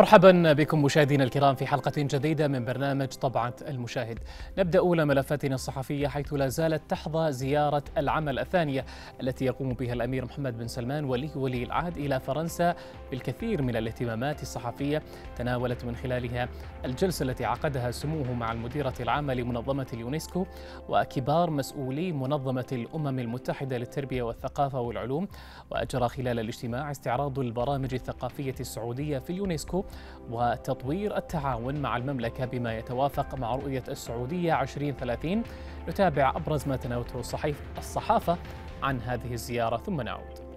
مرحبا بكم مشاهدينا الكرام في حلقة جديدة من برنامج طبعة المشاهد. نبدأ أولى ملفاتنا الصحفية حيث لا زالت تحظى زيارة العمل الثانية التي يقوم بها الأمير محمد بن سلمان ولي ولي العهد إلى فرنسا بالكثير من الاهتمامات الصحفية تناولت من خلالها الجلسة التي عقدها سموه مع المديرة العامة لمنظمة اليونسكو وكبار مسؤولي منظمة الأمم المتحدة للتربية والثقافة والعلوم وأجرى خلال الاجتماع استعراض البرامج الثقافية السعودية في اليونسكو وتطوير التعاون مع المملكة بما يتوافق مع رؤية السعودية 2030 نتابع أبرز ما تناوته الصحيف الصحافة عن هذه الزيارة ثم نعود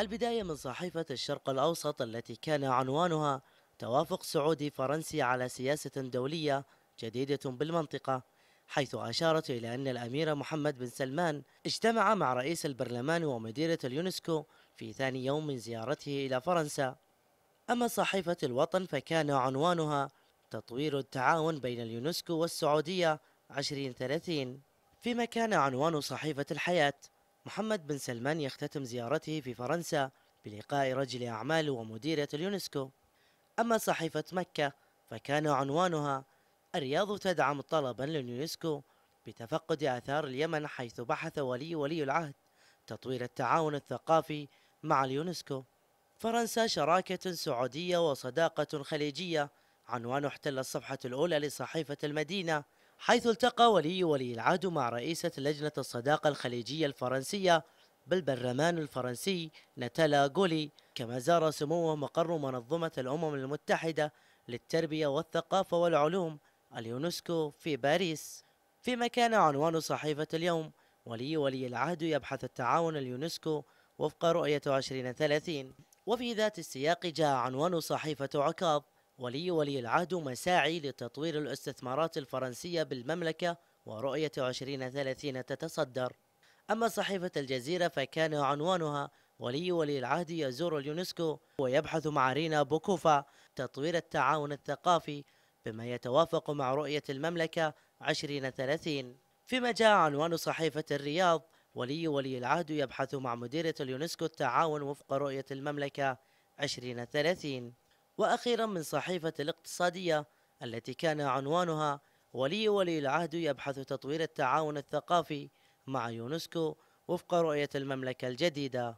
البداية من صحيفة الشرق الأوسط التي كان عنوانها توافق سعودي فرنسي على سياسة دولية جديدة بالمنطقة حيث أشارت إلى أن الأمير محمد بن سلمان اجتمع مع رئيس البرلمان ومديرة اليونسكو في ثاني يوم من زيارته إلى فرنسا أما صحيفة الوطن فكان عنوانها تطوير التعاون بين اليونسكو والسعودية 2030 فيما كان عنوان صحيفة الحياة محمد بن سلمان يختتم زيارته في فرنسا بلقاء رجل أعمال ومديرة اليونسكو أما صحيفة مكة فكان عنوانها الرياض تدعم طلبا لليونسكو بتفقد آثار اليمن حيث بحث ولي ولي العهد تطوير التعاون الثقافي مع اليونسكو فرنسا شراكة سعودية وصداقة خليجية عنوان احتل الصفحة الأولى لصحيفة المدينة حيث التقى ولي ولي العهد مع رئيسة لجنة الصداقة الخليجية الفرنسية بالبرلمان الفرنسي نتالا غولي كما زار سموه مقر منظمة الأمم المتحدة للتربية والثقافة والعلوم اليونسكو في باريس فيما كان عنوان صحيفة اليوم ولي ولي العهد يبحث التعاون اليونسكو وفق رؤية 2030 وفي ذات السياق جاء عنوان صحيفة عكاظ ولي ولي العهد مساعي لتطوير الاستثمارات الفرنسية بالمملكة ورؤية 2030 تتصدر أما صحيفة الجزيرة فكان عنوانها ولي ولي العهد يزور اليونسكو ويبحث مع رينا بوكوفا تطوير التعاون الثقافي بما يتوافق مع رؤية المملكة 2030 فيما جاء عنوان صحيفة الرياض ولي ولي العهد يبحث مع مديرة اليونسكو التعاون وفق رؤية المملكة 2030 وأخيرا من صحيفة الاقتصادية التي كان عنوانها ولي ولي العهد يبحث تطوير التعاون الثقافي مع يونسكو وفق رؤية المملكة الجديدة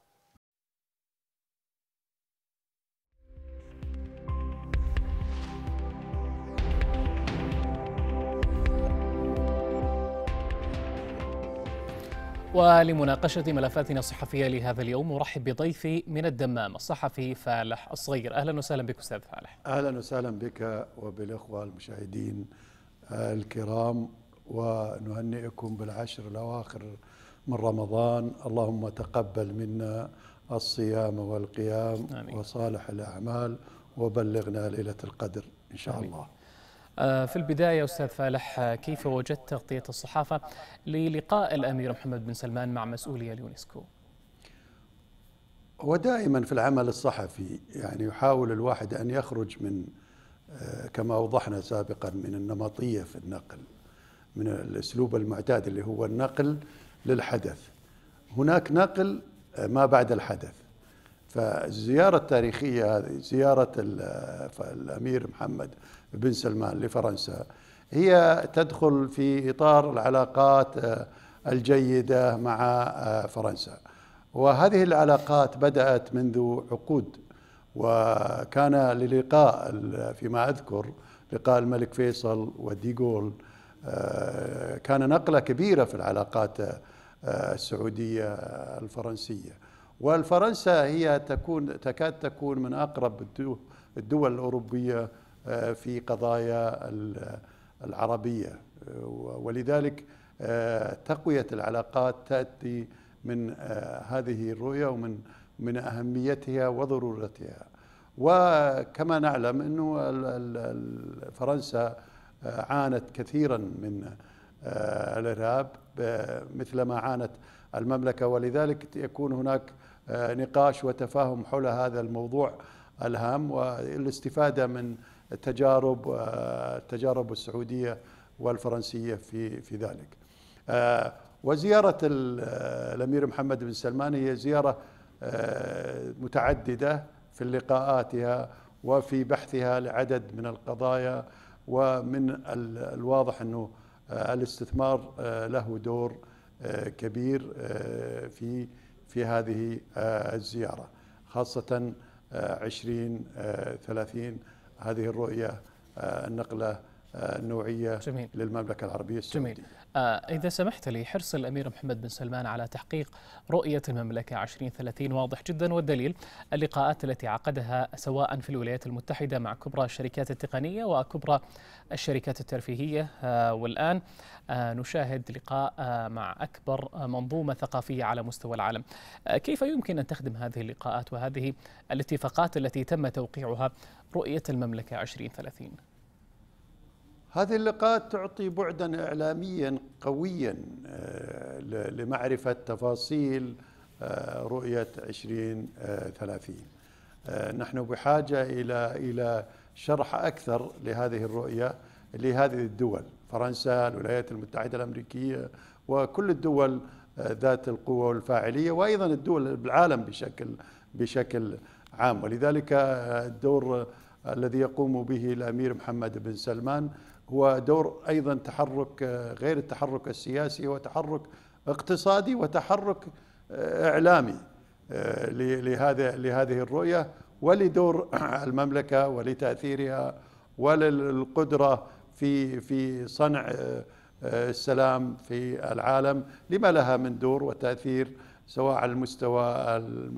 ولمناقشة ملفاتنا الصحفية لهذا اليوم أرحب بضيفي من الدمام الصحفي فالح الصغير أهلا وسهلا بك أستاذ فالح أهلا وسهلا بك وبالإخوة المشاهدين الكرام ونهنئكم بالعشر الأواخر من رمضان اللهم تقبل منا الصيام والقيام آمين. وصالح الأعمال وبلغنا ليلة القدر إن شاء آمين. الله آه، في البداية أستاذ فالح آه، كيف وجدت تغطية الصحافة للقاء الأمير محمد بن سلمان مع مسؤولي اليونسكو؟ ودائما في العمل الصحفي يعني يحاول الواحد أن يخرج من آه، كما أوضحنا سابقا من النمطية في النقل من الأسلوب المعتاد اللي هو النقل للحدث هناك نقل ما بعد الحدث فالزيارة التاريخية هذه زيارة الأمير محمد بن سلمان لفرنسا هي تدخل في إطار العلاقات آه، الجيدة مع آه، فرنسا وهذه العلاقات بدأت منذ عقود وكان للقاء فيما أذكر لقاء الملك فيصل وديغول آه، كان نقلة كبيرة في العلاقات السعودية الفرنسية والفرنسا هي تكون تكاد تكون من أقرب الدول الأوروبية آه، في قضايا العربية ولذلك آه، تقوية العلاقات تأتي من آه، هذه الرؤية ومن من أهميتها وضرورتها وكما نعلم أنه فرنسا عانت كثيرا من الإرهاب مثل ما عانت المملكة ولذلك يكون هناك آه، نقاش وتفاهم حول هذا الموضوع الهام والاستفادة من تجارب آه، التجارب السعودية والفرنسية في في ذلك آه، وزيارة الأمير محمد بن سلمان هي زيارة متعددة في لقاءاتها وفي بحثها لعدد من القضايا ومن الواضح أنه الاستثمار له دور كبير في في هذه آه، الزيارة خاصة آه، عشرين آه، ثلاثين هذه الرؤية النقلة النوعية جميل. للمملكة العربية السعودية جميل. آه إذا سمحت لي حرص الأمير محمد بن سلمان على تحقيق رؤية المملكة 2030 واضح جدا والدليل اللقاءات التي عقدها سواء في الولايات المتحدة مع كبرى الشركات التقنية وكبرى الشركات الترفيهية آه والآن آه نشاهد لقاء آه مع أكبر منظومة ثقافية على مستوى العالم آه كيف يمكن أن تخدم هذه اللقاءات وهذه الاتفاقات التي تم توقيعها رؤية المملكة 2030 هذه اللقاءات تعطي بعدا اعلاميا قويا آه، لمعرفه تفاصيل آه، رؤيه 2030 آه، نحن بحاجه الى الى شرح اكثر لهذه الرؤيه لهذه الدول فرنسا الولايات المتحده الامريكيه وكل الدول ذات القوه والفاعليه وايضا الدول بالعالم بشكل بشكل عام ولذلك الدور الذي يقوم به الامير محمد بن سلمان هو دور ايضا تحرك آه، غير التحرك السياسي هو تحرك اقتصادي وتحرك آه، اعلامي آه، لهذا لهذه الرؤيه ولدور المملكه ولتاثيرها وللقدره في في صنع السلام في العالم لما لها من دور وتاثير سواء على المستوى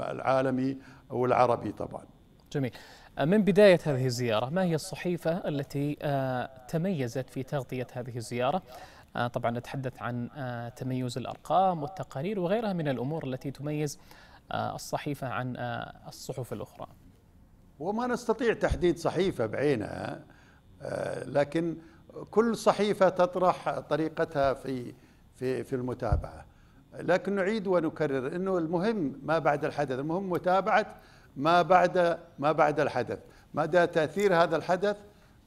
العالمي او العربي طبعا. جميل. من بداية هذه الزيارة ما هي الصحيفة التي آه، تميزت في تغطية هذه الزيارة آه، طبعا نتحدث عن آه، تميز الأرقام والتقارير وغيرها من الأمور التي تميز الصحيفة عن الصحف الأخرى وما نستطيع تحديد صحيفة بعينها لكن كل صحيفة تطرح طريقتها في في في المتابعة لكن نعيد ونكرر أنه المهم ما بعد الحدث المهم متابعة ما بعد ما بعد الحدث مدى تاثير هذا الحدث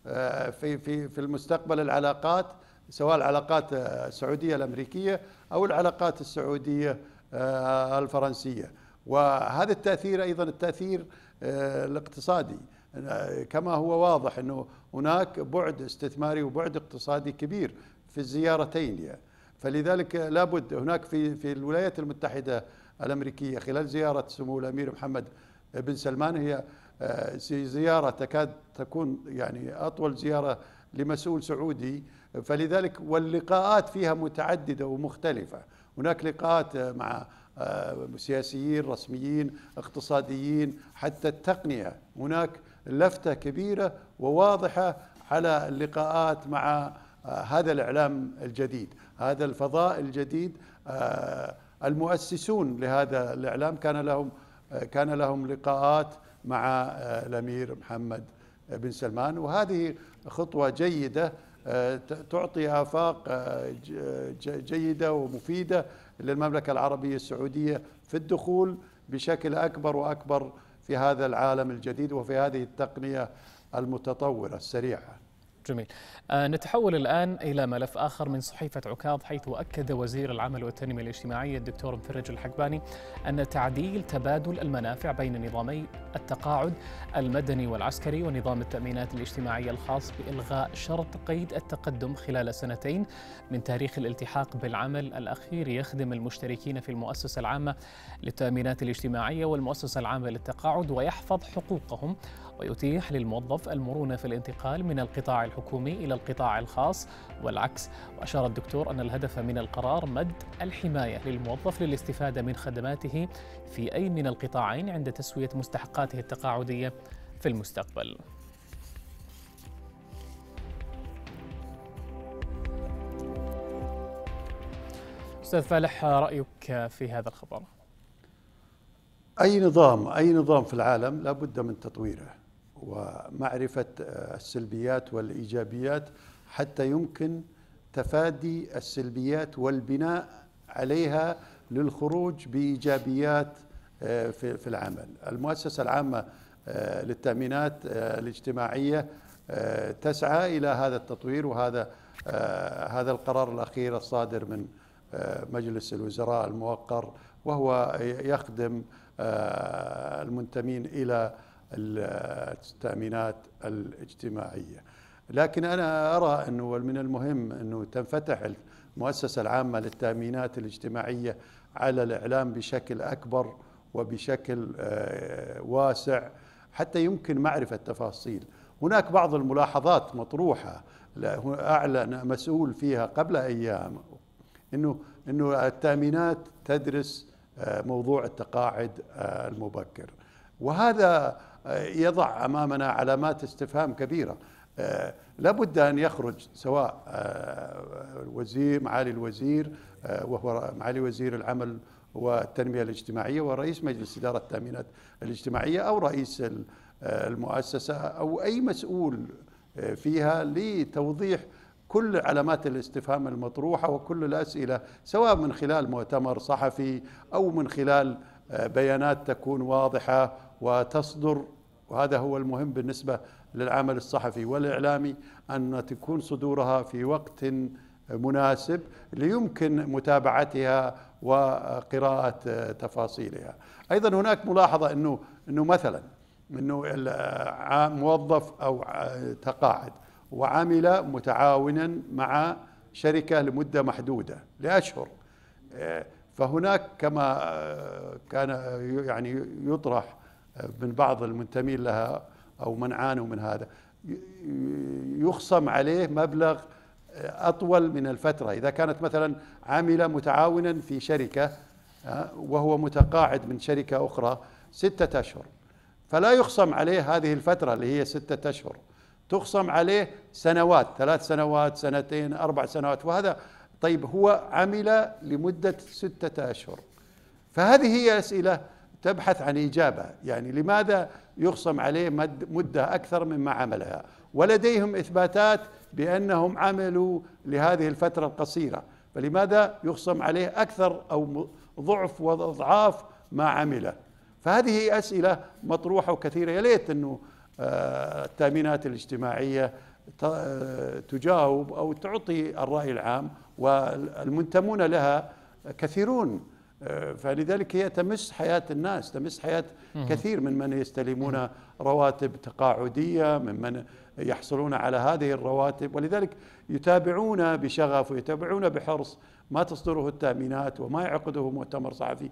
آه، في في في المستقبل العلاقات سواء العلاقات آه، السعوديه الامريكيه او العلاقات السعوديه آه، الفرنسيه وهذا التاثير ايضا التاثير الاقتصادي كما هو واضح انه هناك بعد استثماري وبعد اقتصادي كبير في الزيارتين يعني فلذلك لابد هناك في في الولايات المتحده الامريكيه خلال زياره سمو الامير محمد بن سلمان هي آه، زيارة تكاد تكون يعني أطول زيارة لمسؤول سعودي فلذلك واللقاءات فيها متعددة ومختلفة هناك لقاءات آه، مع آه، سياسيين رسميين اقتصاديين حتى التقنية هناك لفتة كبيرة وواضحة على اللقاءات مع هذا الإعلام الجديد هذا الفضاء الجديد المؤسسون لهذا الإعلام كان لهم كان لهم لقاءات مع آه، الامير محمد بن سلمان وهذه خطوه جيده آه، تعطي افاق آه، جيده ومفيده للمملكه العربيه السعوديه في الدخول بشكل اكبر واكبر في هذا العالم الجديد وفي هذه التقنيه المتطوره السريعه جميل آه نتحول الآن إلى ملف آخر من صحيفة عكاظ حيث أكد وزير العمل والتنمية الاجتماعية الدكتور مفرج الحقباني أن تعديل تبادل المنافع بين نظامي التقاعد المدني والعسكري ونظام التأمينات الاجتماعية الخاص بإلغاء شرط قيد التقدم خلال سنتين من تاريخ الالتحاق بالعمل الأخير يخدم المشتركين في المؤسسة العامة للتأمينات الاجتماعية والمؤسسة العامة للتقاعد ويحفظ حقوقهم ويتيح للموظف المرونة في الانتقال من القطاع الحكومي إلى القطاع الخاص والعكس وأشار الدكتور أن الهدف من القرار مد الحماية للموظف للاستفادة من خدماته في أي من القطاعين عند تسوية مستحقاته التقاعدية في المستقبل استاذ فالح رايك في هذا الخبر اي نظام اي نظام في العالم لابد من تطويره ومعرفة آه، السلبيات والإيجابيات حتى يمكن تفادي السلبيات والبناء عليها للخروج بإيجابيات آه، في العمل المؤسسة العامة آه، للتأمينات الاجتماعية تسعى إلى هذا التطوير وهذا هذا القرار الأخير الصادر من مجلس الوزراء الموقر وهو يخدم المنتمين إلى التامينات الاجتماعيه. لكن انا ارى انه من المهم انه تنفتح المؤسسه العامه للتامينات الاجتماعيه على الاعلام بشكل اكبر وبشكل آه، واسع حتى يمكن معرفه تفاصيل. هناك بعض الملاحظات مطروحه اعلن مسؤول فيها قبل ايام انه انه التامينات تدرس آه، موضوع التقاعد آه، المبكر وهذا آه، يضع امامنا علامات استفهام كبيره آه، لابد ان يخرج سواء آه، الوزير معالي الوزير وهو معالي وزير العمل والتنميه الاجتماعيه ورئيس مجلس اداره التامينات الاجتماعيه او رئيس المؤسسه او اي مسؤول فيها لتوضيح كل علامات الاستفهام المطروحه وكل الاسئله سواء من خلال مؤتمر صحفي او من خلال بيانات تكون واضحه وتصدر وهذا هو المهم بالنسبة للعمل الصحفي والإعلامي أن تكون صدورها في وقت مناسب ليمكن متابعتها وقراءة تفاصيلها أيضا هناك ملاحظة أنه, إنه مثلا أنه موظف أو تقاعد وعمل متعاونا مع شركة لمدة محدودة لأشهر آه، فهناك كما آه، كان يعني يطرح من بعض المنتمين لها أو من عانوا من هذا يخصم عليه مبلغ أطول من الفترة إذا كانت مثلا عامله متعاونا في شركة آه، وهو متقاعد من شركة أخرى ستة أشهر فلا يخصم عليه هذه الفترة اللي هي ستة أشهر تخصم عليه سنوات ثلاث سنوات سنتين أربع سنوات وهذا طيب هو عمل لمدة ستة أشهر فهذه هي أسئلة تبحث عن إجابة يعني لماذا يخصم عليه مدة أكثر مما عملها ولديهم إثباتات بأنهم عملوا لهذه الفترة القصيرة فلماذا يخصم عليه أكثر أو ضعف وأضعاف ما عمله فهذه أسئلة مطروحة وكثيرة يا ليت أنه آه، التأمينات الاجتماعية آه، تجاوب أو تعطي الرأي العام والمنتمون لها كثيرون فلذلك هي تمس حياة الناس تمس حياة كثير من من يستلمون رواتب تقاعدية من من يحصلون على هذه الرواتب ولذلك يتابعون بشغف ويتابعون بحرص ما تصدره التأمينات وما يعقده مؤتمر صحفي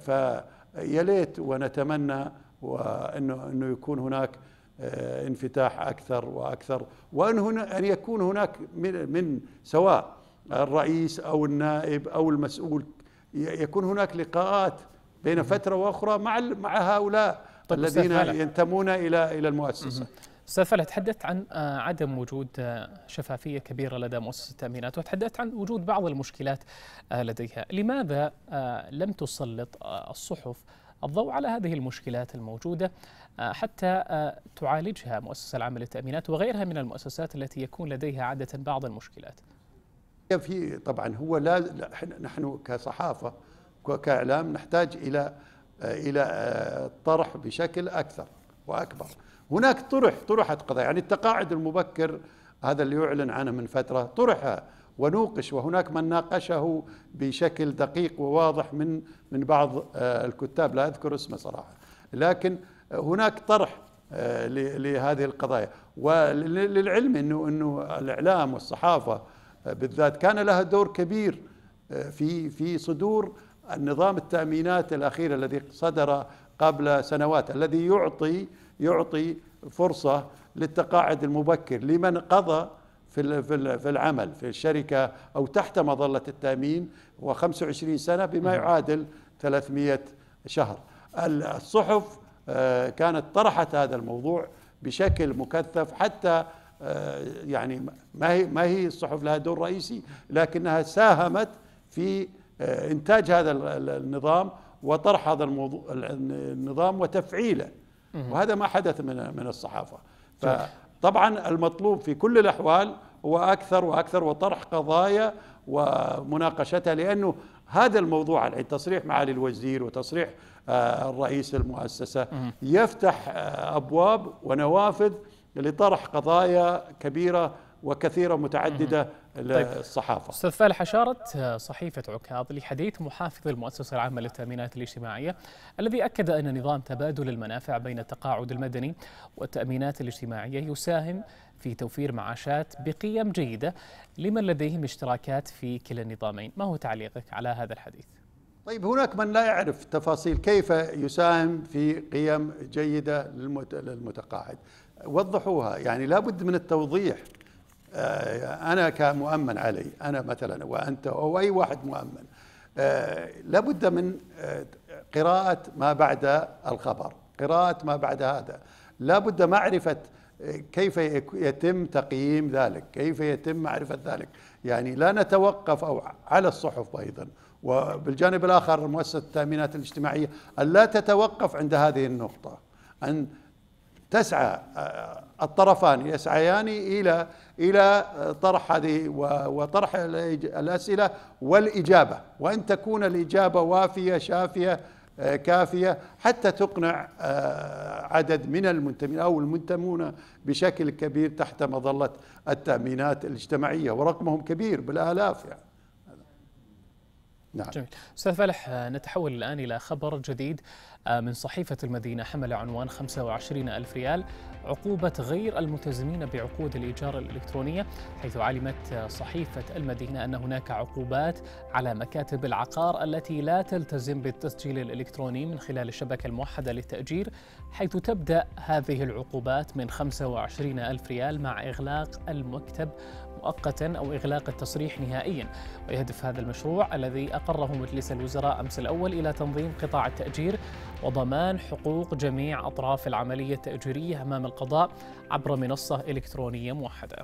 فيليت ونتمنى وأنه أنه يكون هناك آه، انفتاح أكثر وأكثر وأن هنا أن يكون هناك من, من سواء الرئيس أو النائب أو المسؤول يكون هناك لقاءات بين فتره واخرى مع مع هؤلاء طيب الذين ينتمون الى الى المؤسسه استاذ فهد تحدثت عن آه، عدم وجود آه، شفافيه كبيره لدى مؤسسه التامينات وتحدثت عن وجود بعض المشكلات آه، لديها، لماذا لم تسلط الصحف الضوء على هذه المشكلات الموجوده حتى تعالجها مؤسسه العمل للتامينات وغيرها من المؤسسات التي يكون لديها عاده بعض المشكلات؟ في طبعا هو لا نحن كصحافه وكاعلام نحتاج الى الى الطرح آه، بشكل اكثر واكبر هناك طرح طرحت قضايا يعني التقاعد المبكر هذا اللي يعلن عنه من فتره طرح ونوقش وهناك من ناقشه بشكل دقيق وواضح من من بعض آه، الكتاب لا اذكر اسمه صراحه لكن هناك طرح آه، لهذه القضايا وللعلم انه انه الاعلام والصحافه بالذات كان لها دور كبير آه، في في صدور النظام التامينات الاخير الذي صدر قبل سنوات الذي يعطي يعطي فرصه للتقاعد المبكر لمن قضى في في العمل في الشركه او تحت مظله التامين و25 سنه بما نعم. يعادل 300 شهر الصحف آه، كانت طرحت هذا الموضوع بشكل مكثف حتى آه، يعني ما هي ما هي الصحف لها دور رئيسي لكنها ساهمت في آه، انتاج هذا النظام وطرح هذا الموضوع النظام وتفعيله وهذا ما حدث من من الصحافه فطبعا المطلوب في كل الاحوال هو اكثر واكثر وطرح قضايا ومناقشتها لانه هذا الموضوع الحين تصريح معالي الوزير وتصريح آه، الرئيس المؤسسه يفتح ابواب ونوافذ لطرح قضايا كبيرة وكثيرة متعددة طيب، للصحافة طيب. أستاذ فالح أشارت صحيفة عكاظ لحديث محافظ المؤسسة العامة للتأمينات الاجتماعية الذي أكد أن نظام تبادل المنافع بين التقاعد المدني والتأمينات الاجتماعية يساهم في توفير معاشات بقيم جيدة لمن لديهم اشتراكات في كلا النظامين ما هو تعليقك على هذا الحديث؟ طيب هناك من لا يعرف تفاصيل كيف يساهم في قيم جيدة للمتقاعد وضحوها يعني لابد من التوضيح آه، أنا كمؤمن علي أنا مثلا وأنت أو أي واحد مؤمن آه، لابد من آه، قراءة ما بعد الخبر قراءة ما بعد هذا لابد معرفة كيف يتم تقييم ذلك كيف يتم معرفة ذلك يعني لا نتوقف أو على الصحف أيضا وبالجانب الآخر مؤسسة التأمينات الاجتماعية أن لا تتوقف عند هذه النقطة أن تسعى آه، آه، الطرفان يسعيان الى الى آه، طرح هذه وطرح الاسئله والاجابه وان تكون الاجابه وافيه شافيه كافيه حتى تقنع عدد من المنتمين او المنتمون بشكل كبير تحت مظله التامينات الاجتماعيه ورقمهم كبير بالالاف يعني. نعم. جميل. استاذ فالح نتحول الان الى خبر جديد آه، من صحيفة المدينة حمل عنوان 25 ألف ريال عقوبة غير الملتزمين بعقود الإيجار الإلكترونية حيث علمت صحيفة المدينة أن هناك عقوبات على مكاتب العقار التي لا تلتزم بالتسجيل الإلكتروني من خلال الشبكة الموحدة للتأجير حيث تبدأ هذه العقوبات من 25 ألف ريال مع إغلاق المكتب مؤقتا أو إغلاق التصريح نهائيا ويهدف هذا المشروع الذي أقره مجلس الوزراء أمس الأول إلى تنظيم قطاع التأجير وضمان حقوق جميع أطراف العملية التأجيرية أمام القضاء عبر منصة إلكترونية موحدة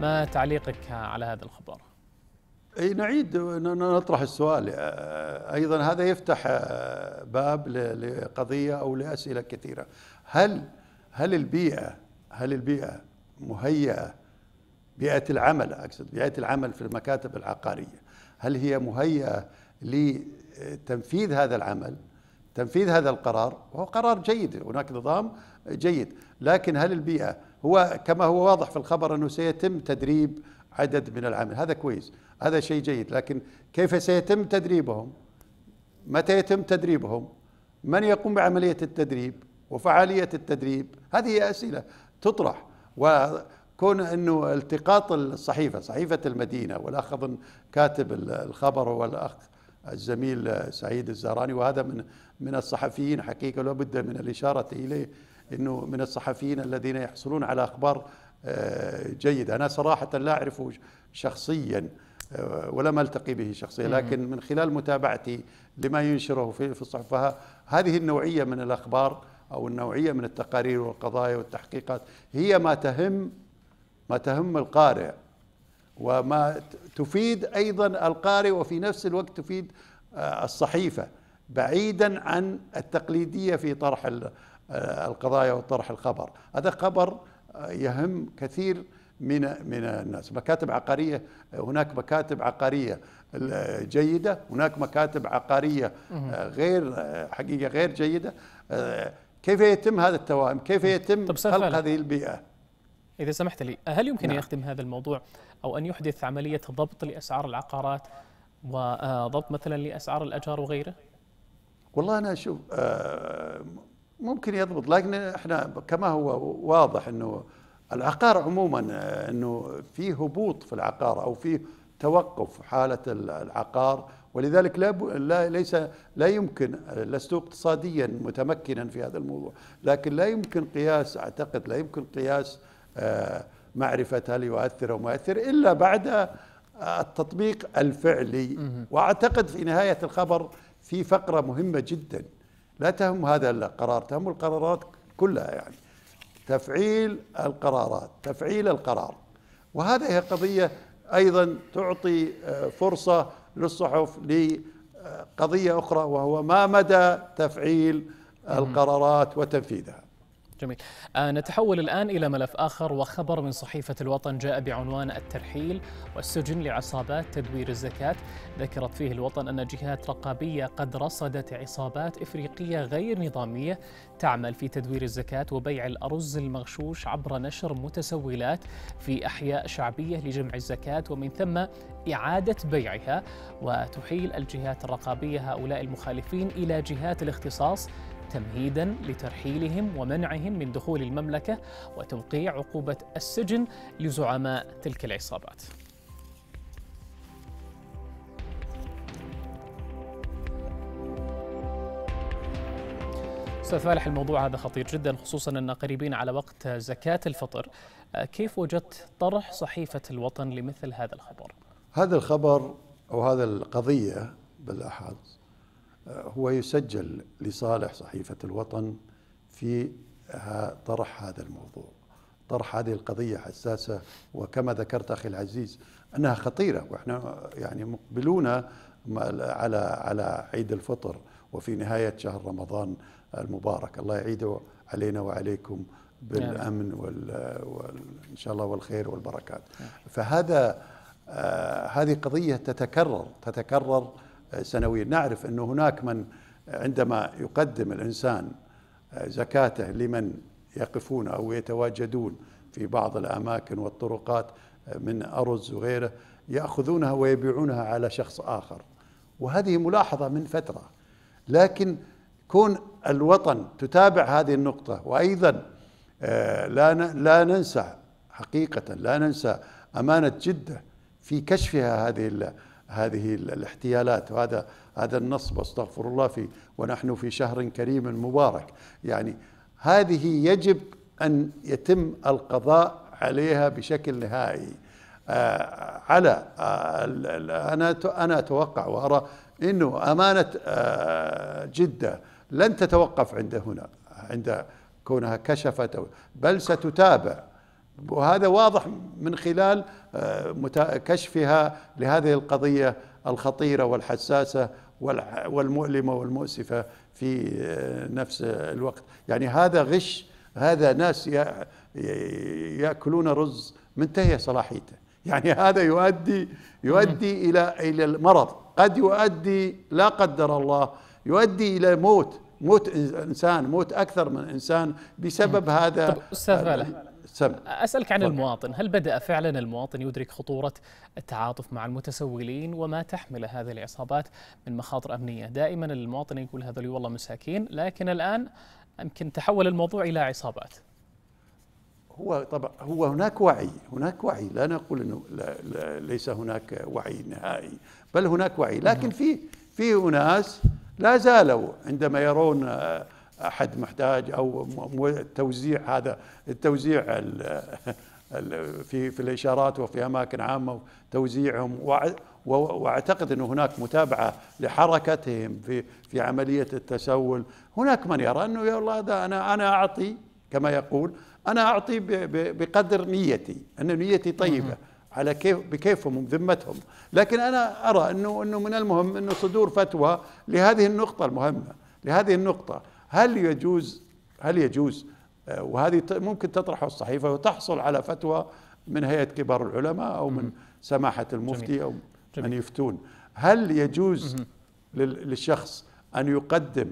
ما تعليقك على هذا الخبر؟ اي نعيد نطرح السؤال آه، ايضا هذا يفتح آه، باب لقضيه او لاسئله كثيره هل هل البيئه هل البيئه مهيئه بيئه العمل اقصد بيئه العمل في المكاتب العقاريه هل هي مهيئه لتنفيذ هذا العمل تنفيذ هذا القرار وهو قرار جيد هناك نظام جيد لكن هل البيئه هو كما هو واضح في الخبر انه سيتم تدريب عدد من العمل هذا كويس هذا شيء جيد لكن كيف سيتم تدريبهم متى يتم تدريبهم من يقوم بعملية التدريب وفعالية التدريب هذه أسئلة تطرح وكون أنه التقاط الصحيفة صحيفة المدينة والأخ أظن كاتب الخبر والأخ الزميل سعيد الزهراني وهذا من من الصحفيين حقيقة لابد من الإشارة إليه أنه من الصحفيين الذين يحصلون على أخبار آه، جيدة أنا صراحة لا أعرفه شخصيا آه، ولم التقي به شخصيا لكن من خلال متابعتي لما ينشره في الصحف هذه النوعية من الأخبار أو النوعية من التقارير والقضايا والتحقيقات هي ما تهم ما تهم القارئ وما تفيد أيضا القارئ وفي نفس الوقت تفيد آه، الصحيفة بعيدا عن التقليدية في طرح القضايا وطرح الخبر هذا خبر يهم كثير من من الناس مكاتب عقاريه هناك مكاتب عقاريه جيده هناك مكاتب عقاريه غير حقيقه غير جيده آه، كيف يتم هذا التوائم كيف يتم خلق هذه البيئه اذا سمحت لي هل يمكن نعم. يخدم هذا الموضوع او ان يحدث عمليه ضبط لاسعار العقارات وضبط آه، مثلا لاسعار الاجار وغيره والله انا اشوف آه، ممكن يضبط لكن احنا كما هو واضح انه العقار عموما انه في هبوط في العقار او في توقف حاله العقار ولذلك لا, لا ليس لا يمكن لست اقتصاديا متمكنا في هذا الموضوع لكن لا يمكن قياس اعتقد لا يمكن قياس آه، معرفه هل يؤثر او ما يؤثر الا بعد آه، التطبيق الفعلي واعتقد في نهايه الخبر في فقره مهمه جدا لا تهم هذا القرار تهم القرارات كلها يعني تفعيل القرارات تفعيل القرار وهذه قضية أيضا تعطي آه، فرصة للصحف لقضية آه، أخرى وهو ما مدى تفعيل القرارات وتنفيذها جميل آه نتحول الآن إلى ملف آخر وخبر من صحيفة الوطن جاء بعنوان الترحيل والسجن لعصابات تدوير الزكاة ذكرت فيه الوطن أن جهات رقابية قد رصدت عصابات إفريقية غير نظامية تعمل في تدوير الزكاة وبيع الأرز المغشوش عبر نشر متسولات في أحياء شعبية لجمع الزكاة ومن ثم إعادة بيعها وتحيل الجهات الرقابية هؤلاء المخالفين إلى جهات الاختصاص تمهيدا لترحيلهم ومنعهم من دخول المملكه وتوقيع عقوبه السجن لزعماء تلك العصابات. استاذ فالح الموضوع هذا خطير جدا خصوصا ان قريبين على وقت زكاه الفطر آه، كيف وجدت طرح صحيفه الوطن لمثل هذا الخبر هذا الخبر او هذا القضيه بالاحظ آه، هو يسجل لصالح صحيفة الوطن في طرح هذا الموضوع طرح هذه القضية حساسة وكما ذكرت أخي العزيز أنها خطيرة وإحنا يعني مقبلون على على عيد الفطر وفي نهاية شهر رمضان المبارك الله يعيده علينا وعليكم بالأمن وال وإن شاء الله والخير والبركات فهذا آه، هذه قضية تتكرر تتكرر سنويا نعرف أن هناك من عندما يقدم الإنسان زكاته لمن يقفون أو يتواجدون في بعض الأماكن والطرقات من أرز وغيره يأخذونها ويبيعونها على شخص آخر وهذه ملاحظة من فترة لكن كون الوطن تتابع هذه النقطة وأيضا آه، لا لا ننسى حقيقة لا ننسى أمانة جدة في كشفها هذه هذه الاحتيالات وهذا هذا النصب استغفر الله في ونحن في شهر كريم مبارك يعني هذه يجب ان يتم القضاء عليها بشكل نهائي آه على آه انا انا اتوقع وارى انه امانه آه جده لن تتوقف عند هنا عند كونها كشفت بل ستتابع وهذا واضح من خلال آه، كشفها لهذه القضية الخطيرة والحساسة والمؤلمة والمؤسفة في آه، نفس الوقت يعني هذا غش هذا ناس يأكلون رز منتهية صلاحيته يعني هذا يؤدي يؤدي إلى إلى المرض قد يؤدي لا قدر الله يؤدي إلى موت موت انسان موت اكثر من انسان بسبب هذا استاذ فالح آه، اسالك عن المواطن، هل بدا فعلا المواطن يدرك خطوره التعاطف مع المتسولين وما تحمله هذه العصابات من مخاطر امنيه؟ دائما المواطن يقول هذول والله مساكين، لكن الان يمكن تحول الموضوع الى عصابات. هو طبعا هو هناك وعي، هناك وعي، لا نقول انه لا لا ليس هناك وعي نهائي، بل هناك وعي، لكن في في اناس لا زالوا عندما يرون آه، احد محتاج او توزيع هذا التوزيع في في الاشارات وفي اماكن عامه وتوزيعهم واعتقد ان هناك متابعه لحركتهم في في عمليه التسول، هناك من يرى انه يا الله هذا انا انا اعطي كما يقول انا اعطي بقدر نيتي ان نيتي طيبه على كيف بكيفهم وبذمتهم لكن أنا أرى أنه, أنه من المهم أنه صدور فتوى لهذه النقطة المهمة لهذه النقطة هل يجوز هل يجوز آه، وهذه ممكن تطرحه الصحيفة وتحصل على فتوى من هيئة كبار العلماء أو من سماحة المفتي جميل. أو من يفتون هل يجوز للشخص أن يقدم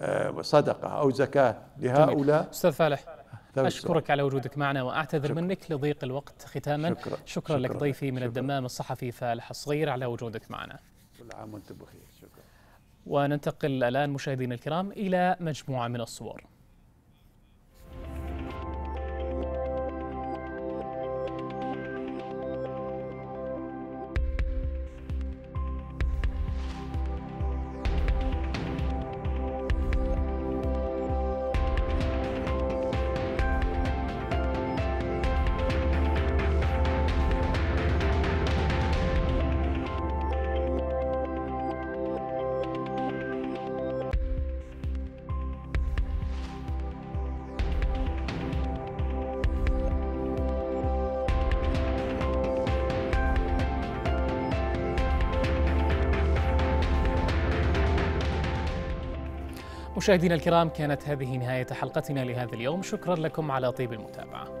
آه، صدقة أو زكاة لهؤلاء أستاذ فالح أشكرك على وجودك معنا وأعتذر شكرا. منك لضيق الوقت ختاما شكرا, شكرا, شكرا لك ضيفي من شكرا. الدمام الصحفي فالح الصغير على وجودك معنا كل عام وأنتم بخير شكرا وننتقل الآن مشاهدينا الكرام إلى مجموعة من الصور مشاهدينا الكرام كانت هذه نهاية حلقتنا لهذا اليوم شكرا لكم على طيب المتابعة